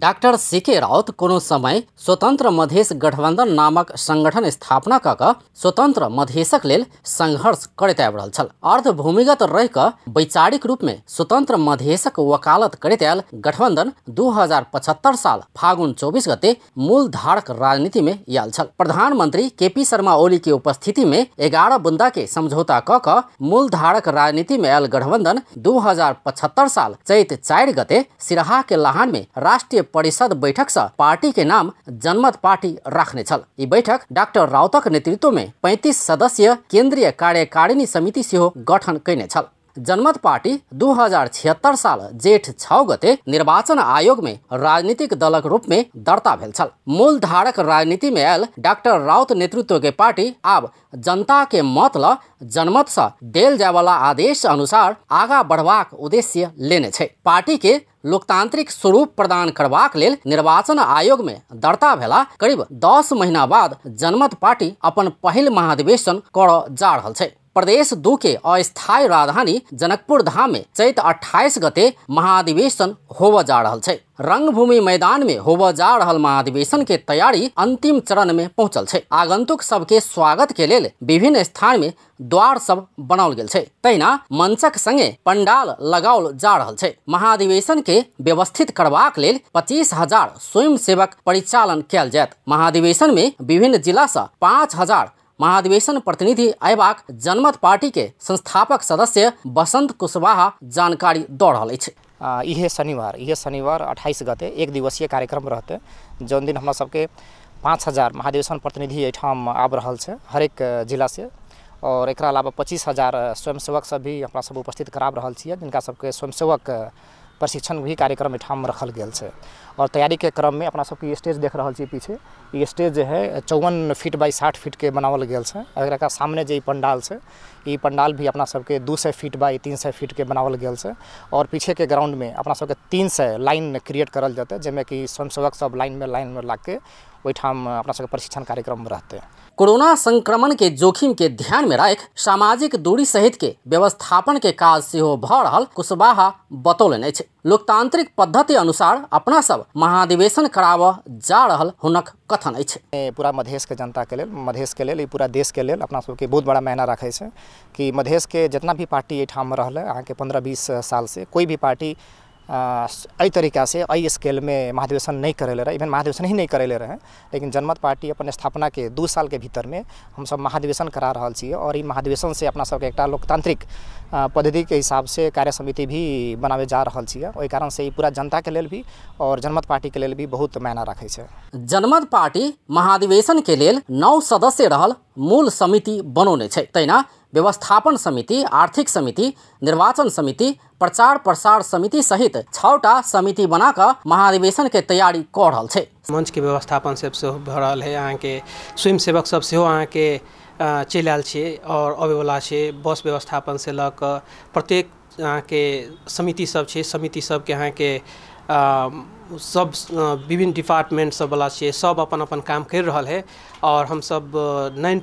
doctor C के राउत कोनो समय स्वतंत्र मधेश गठबंधन नामक संगठन स्थापना कऽ स्वतंत्र मधेशक लेल संघर्ष करैत आबि रहल छल अर्ध भूमिगत रहि कऽ वैचारिक रूपमे स्वतंत्र मधेशक वकालत करते आयल गठबंधन दू हजार पचहत्तर साल फागुन चौबीस गते मूल धारक राजनीति में आयल छल प्रधानमंत्री के पी शर्मा ओली के उपस्थिति में ग्यारह बुंदा के समझौता कऽ कऽ मूल धारक राजनीति में आयल गठबंधन दू हजार पचहत्तर साल चैत चार गते सिराहा के लाहान में राष्ट्रीय परिषद बैठक सँ पार्टी के नाम जनमत पार्टी राख्ने छल यी बैठक डाक्टर राउतक नेतृत्व में सदस्य सदस्यीय केन्द्रीय कार्यकारिणी समिति सेहो गठन कयने छल जनमत पार्टी दू साल जेठ छ गते निर्वाचन आयोग में राजनीतिक दलक रूप में दर्ता भेल मूल धारक राजनीति में आयल डॉक्टर राउत नेतृत्व के पार्टी आब जनता के मत ल जनमत से दल जाय वाला आदेश अनुसार आगा बढ़बाक उद्देश्य लेने छै पार्टी के लोकतांत्रिक स्वरूप प्रदान करबाक लेल निर्वाचन आयोग में दर्ता भेला करीब दस महीना बाद जनमत पार्टी अपन पहल महाधिवेशन कर जा रहा है प्रदेश दो के अस्थायी राजधानी जनकपुर धाम में चैत अट्ठाईस गते महाधिवेशन होब जा रहा है रंगभूमि मैदान में होब जा रहा महाधिवेशन के तैयारी अंतिम चरण में पहुंचल है आगंतुक सबके स्वागत के लिए विभिन्न स्थान में द्वार सब बनाल गया है तहिना मंचक संगे पंडाल लगाओल जा रहा है महाधिवेशन के व्यवस्थित के लेल पच्चीस हजार स्वयं सेवक परिचालन कल जायत महाधिवेशन में विभिन्न जिला से पाँच हजार महाधिवेशन प्रतिनिधि अयबाक जनमत पार्टी के संस्थापक सदस्य बसंत कुशवाहा जानकारी दौड़ रहा इहे शनिवार इहे शनिवार अट्ठाईस गते एक दिवसीय कार्यक्रम रहते जौन दिन हमारा सबके पाँच हजार महाधिवेशन प्रतिनिधि अठाम आब रहा है हरेक जिला से और एक अलावा पच्चीस हजार स्वयंसेवक सब भी अपना सब उपस्थित करा रहा है जिनका सबके स्वयंसेवक प्रशिक्षण भी कार्यक्रम एठाम रखल गया है और तैयारी के क्रम में अपना सबके स्टेज देख रहा है पीछे ये स्टेज जो है चौवन फीट बाई साठ फीट के बनावल गया है एक सामने जो पंडाल से ये पंडाल भी अपना सबके दू सौ फीट बाई तीन सौ फीट के बनावल गया है और पीछे के ग्राउंड में अपना सबके तीन सौ लाइन क्रिएट करल जते जैमें कि स्वयंसेवक सब लाइन में लाइन में ला के वहीठाम अपना सबके प्रशिक्षण कार्यक्रम रहते कोरोना संक्रमण के जोखिम के ध्यान में राख सामाजिक दूरी सहित के व्यवस्थापन के काज से कुशवाहा बतौलन लोकतांत्रिक पद्धति अनुसार अपना सब महाधिवेशन कराब जा रहा हनक कथन पूरा मधेश के जनता के लिए मधेश के लिए पूरा देश के लिए अपना सबके बहुत बड़ा मायना रखे कि मधेश के जितना भी पार्टी अठाम रहा के पंद्रह बीस साल से कोई भी पार्टी अई तरीका से अ स्केल में महाधिवेशन नहीं करे ले रहे इवन महाधिवेशन ही नहीं करे ले रहे हैं लेकिन जनमत पार्टी अपन स्थापना के दू साल के भीतर में हम सब महाधिवेशन करा रहा और इन महाधिवेशन से अपना सबके एक लोकतांत्रिक पद्धति के हिसाब से कार्य समिति भी बनावे जा रहा छी वही कारण से पूरा जनता के लिए भी और जनमत पार्टी के लिए भी बहुत मायना रखे जनमत पार्टी महाधिवेशन के लिए नौ सदस्य रहल मूल समिति बनौने तैना व्यवस्थापन समिति आर्थिक समिति निर्वाचन समिति प्रचार प्रसार समिति सहित छओटा समिति बना महाधिवेशन के तैयारी कऽ मंच के व्यवस्थापन से सेहो है रहल के स्वयं स्वयंसेवक सब सेहो के चल आयल और अबे वाला बस व्यवस्थापन से लक प्रत्येक के समिति सब छे समिति सबके के सब विभिन्न डिपार्टमेंट सब वाला छे सब अपन अपन काम कर रहल है और हम सब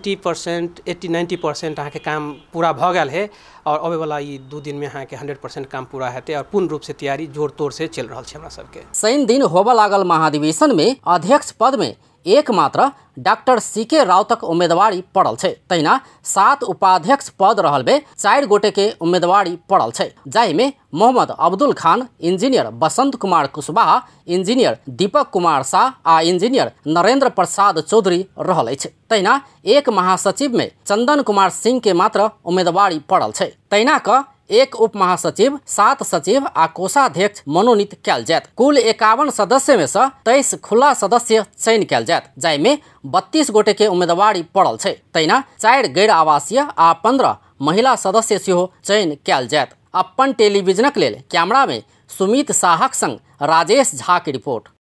90% परसेंट एट्टी नाइन्टी परसेंट के काम पूरा भ गेल है और वाला ई दू दिन अहाँ के हंड्रेड परसेंट काम पूरा हेतु और पूर्ण रूप से तैयारी तोर से चल रहल छै हमरा सबके शनि दिन होबा लागल में अध्यक्ष पद में एकमात्र डॉक्टर सी के राव उम्मीदवारी पड़ल है तहिना सात उपाध्यक्ष पद रहल में चार गोटे के उम्मीदवारी पड़ल है जाहि में मोहम्मद अब्दुल खान इंजीनियर बसंत कुमार कुशवाहा इंजीनियर दीपक कुमार शाह आ इंजीनियर नरेंद्र प्रसाद चौधरी रहल तहिना एक महासचिव में चंदन कुमार सिंह के मात्र उम्मीदवारी पड़ल है तहिना क एक उप महासचिव सात सचिव आ कोषाध्यक्ष मनोनीत कयल जायत कुल एकावन सदस्य में से तेईस खुला सदस्य चयन कयल जायत जाहिमे बत्तीस गोटे के उम्मीदवारी पड़ल छै तहिना चारि गैर आवासीय आ पंद्रह महिला सदस्य सेहो चयन कल जायत अपन टेलीविजनक लेल कैमरा में सुमित शाहक संग राजेश झा की रिपोर्ट